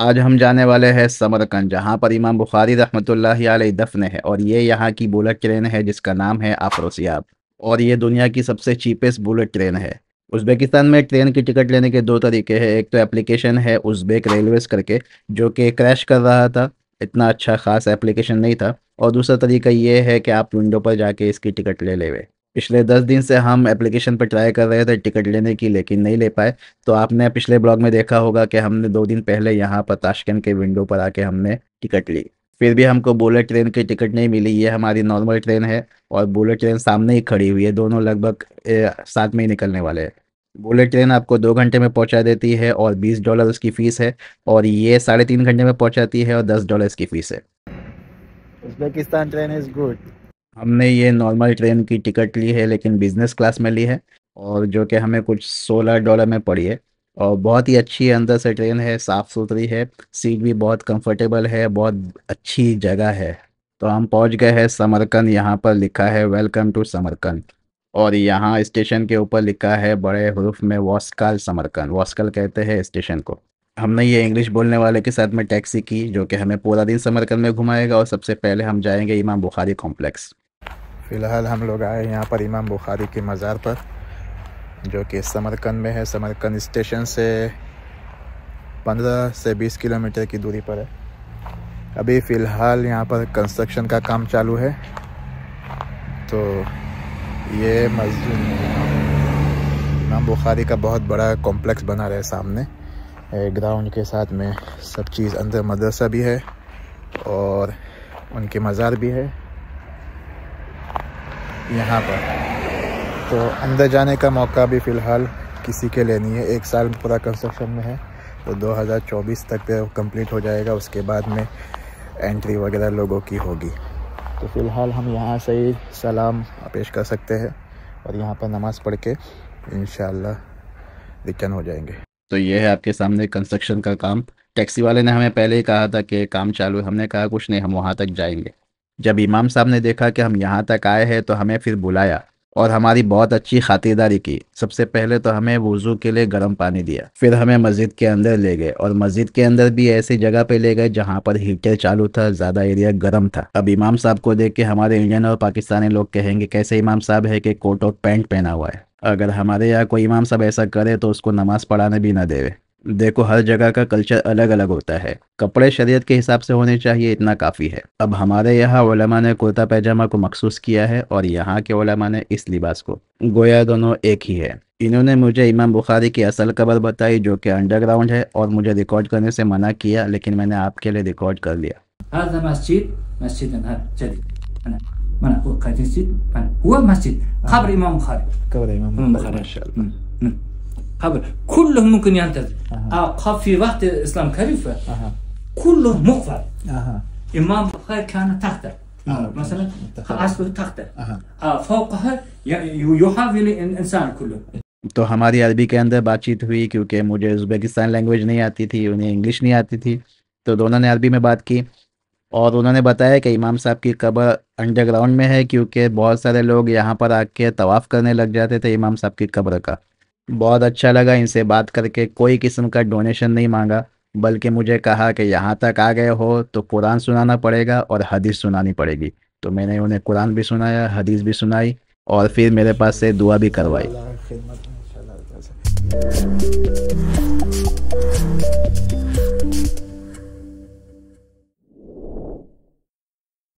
आज हम जाने वाले हैं समरकंद जहाँ पर इमाम बुखारी रहमत दफ्न है और ये यहाँ की बुलेट ट्रेन है जिसका नाम है आफरोसियाब और ये दुनिया की सबसे चीपेस्ट बुलेट ट्रेन है उज़्बेकिस्तान में ट्रेन की टिकट लेने के दो तरीके हैं एक तो एप्लीकेशन है उज़्बेक रेलवेज़ करके जो कि क्रैश कर रहा था इतना अच्छा खास एप्लीकेशन नहीं था और दूसरा तरीका ये है कि आप विंडो पर जाके इसकी टिकट ले ले पिछले दस दिन से हम एप्लीकेशन पर ट्राई कर रहे थे टिकट लेने की लेकिन नहीं ले पाए तो आपने पिछले ब्लॉग में देखा होगा कि हमने दो दिन पहले यहाँ पर ताशकन के विंडो पर आके हमने टिकट ली फिर भी हमको बुलेट ट्रेन की टिकट नहीं मिली ये हमारी नॉर्मल ट्रेन है और बुलेट ट्रेन सामने ही खड़ी हुई है दोनों लगभग साथ में ही निकलने वाले हैं बुलेट ट्रेन आपको दो घंटे में पहुंचा देती है और बीस डॉलर उसकी फ़ीस है और ये साढ़े तीन घंटे में पहुंचाती है और दस डॉलर इसकी फ़ीस है उज्बेकिस्तान ट्रेन इज़ गुड हमने ये नॉर्मल ट्रेन की टिकट ली है लेकिन बिजनेस क्लास में ली है और जो कि हमें कुछ सोलह डॉलर में पड़ी है और बहुत ही अच्छी अंदर से ट्रेन है साफ़ सुथरी है सीट भी बहुत कंफर्टेबल है बहुत अच्छी जगह है तो हम पहुंच गए हैं समरकंद यहाँ पर लिखा है वेलकम टू समरकंद और यहाँ स्टेशन के ऊपर लिखा है बड़े हरूफ में वॉस्कल समरकंद वॉस्कल कहते हैं स्टेशन को हमने ये इंग्लिश बोलने वाले के साथ में टैक्सी की जो कि हमें पूरा दिन समरकंद में घुमाएगा और सबसे पहले हम जाएंगे इमाम बुखारी कॉम्प्लेक्स फ़िलहाल हम लोग आए यहाँ पर इमाम बुखारी के मज़ार पर जो कि समरकंद में है समरकंद स्टेशन से 15 से 20 किलोमीटर की दूरी पर है अभी फ़िलहाल यहाँ पर कंस्ट्रक्शन का काम चालू है तो ये मस्जिद इमाम बुखारी का बहुत बड़ा कॉम्प्लेक्स बना रहा है सामने ग्राउंड के साथ में सब चीज़ अंदर मदरसा भी है और उनके मज़ार भी है यहाँ पर तो अंदर जाने का मौका भी फ़िलहाल किसी के लिए नहीं है एक साल पूरा कंस्ट्रक्शन में है तो 2024 तक कंप्लीट तो हो जाएगा उसके बाद में एंट्री वगैरह लोगों की होगी तो फ़िलहाल हम यहाँ से ही सलाम पेश कर सकते हैं और यहाँ पर नमाज़ पढ़ के इन रिटर्न हो जाएंगे तो ये है आपके सामने कंस्ट्रक्शन का काम टैक्सी वाले ने हमें पहले ही कहा था कि काम चालू है हमने कहा कुछ नहीं हम वहाँ तक जाएंगे जब इमाम साहब ने देखा कि हम यहाँ तक आए हैं तो हमें फिर बुलाया और हमारी बहुत अच्छी खातिरदारी की सबसे पहले तो हमें वज़ू के लिए गर्म पानी दिया फिर हमें मस्जिद के अंदर ले गए और मस्जिद के अंदर भी ऐसी जगह पे ले गए जहाँ पर हीटर चालू था ज़्यादा एरिया गर्म था अब इमाम साहब को देख के हमारे इंडियन और पाकिस्तानी लोग कहेंगे कैसे इमाम साहब है कि कोट और पैंट पहना हुआ है अगर हमारे यहाँ कोई इमाम साहब ऐसा करे तो उसको नमाज़ पढ़ाने भी ना देवे देखो हर जगह का कल्चर अलग अलग होता है कपड़े शरीयत के हिसाब से होने चाहिए इतना काफ़ी है अब हमारे यहाँ ओलमा ने कुर्ता पैजामा को मखसूस किया है और यहाँ के ओलमा ने इस लिबास को गोया दोनों एक ही है इन्होंने मुझे इमाम बुखारी की असल खबर बताई जो कि अंडरग्राउंड है और मुझे रिकॉर्ड करने से मना किया लेकिन मैंने आपके लिए रिकॉर्ड कर लिया खबर इमाम खबर हम्म, हम्म। खबर मुमकिन في وقت الإسلام خليفة كله مغفر إمام بخاري كان تحته مثلا عصبه تحته فوقها يحاول الإنسان كله तो हमारी अरबी के अंदर बातचीत हुई क्योंकि मुझे उज्बेकिस्तान लैंग्वेज नहीं आती थी उन्हें इंग्लिश नहीं आती थी तो दोनों ने अरबी में बात की और उन्होंने बताया कि इमाम साहब की कब्र अंडरग्राउंड में है क्योंकि बहुत सारे लोग यहाँ पर आके तवाफ़ करने लग जाते थे इमाम साहब की कब्र का बहुत अच्छा लगा इनसे बात करके कोई किस्म का डोनेशन नहीं मांगा बल्कि मुझे कहा कि यहाँ तक आ गए हो तो कुरान सुनाना पड़ेगा और हदीस सुनानी पड़ेगी तो मैंने उन्हें कुरान भी सुनाया हदीस भी सुनाई और फिर मेरे पास से दुआ भी करवाई